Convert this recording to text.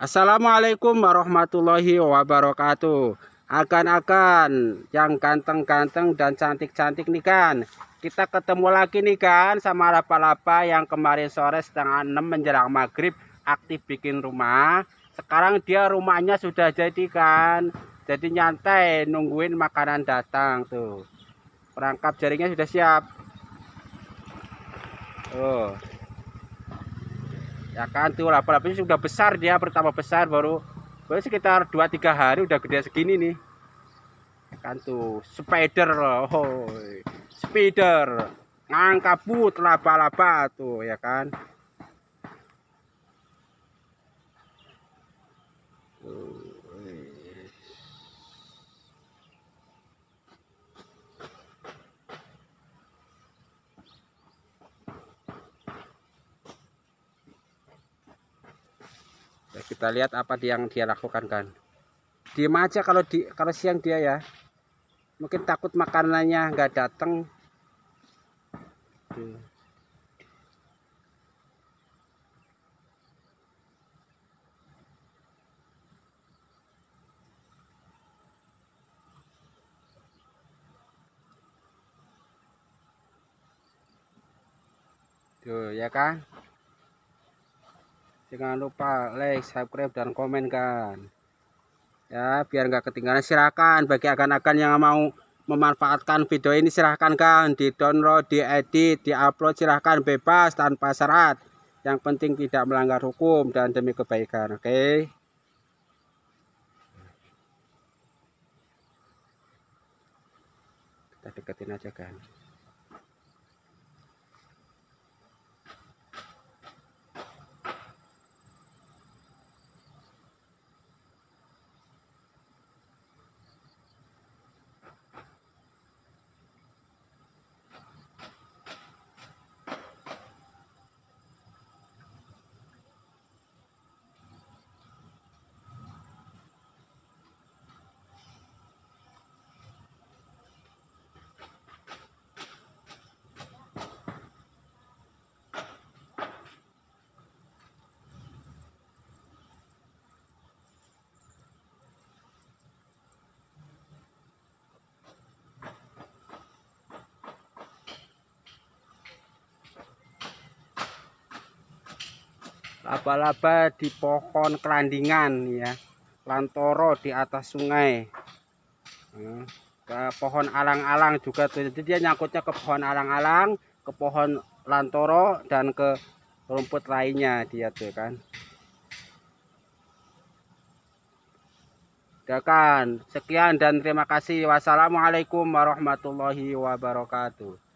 Assalamualaikum warahmatullahi wabarakatuh. Akan-akan yang ganteng-ganteng dan cantik-cantik nih kan. Kita ketemu lagi nih kan sama lapa-lapa yang kemarin sore setengah 6 menjelang maghrib aktif bikin rumah. Sekarang dia rumahnya sudah jadi kan. Jadi nyantai nungguin makanan datang tuh. Perangkap jaringnya sudah siap. Oh ya kan tuh laba apalagi sudah besar dia pertama besar baru baru sekitar 2-3 hari udah gede segini nih ya kan tuh spider oh spider ngangkabut laba-laba tuh ya kan kita lihat apa yang dia lakukan kan diem aja kalau di kalau siang dia ya mungkin takut makanannya nggak datang Tuh, ya kan? jangan lupa like subscribe dan komen kan ya biar nggak ketinggalan silahkan bagi akan-akan yang mau memanfaatkan video ini silahkan kan di download di edit di upload silahkan bebas tanpa syarat yang penting tidak melanggar hukum dan demi kebaikan oke okay? kita deketin aja kan laba-laba di pohon kelandingan ya lantoro di atas sungai hmm. ke pohon alang-alang juga tuh. jadi dia nyangkutnya ke pohon alang-alang ke pohon lantoro dan ke rumput lainnya dia tuh kan sekian dan terima kasih wassalamualaikum warahmatullahi wabarakatuh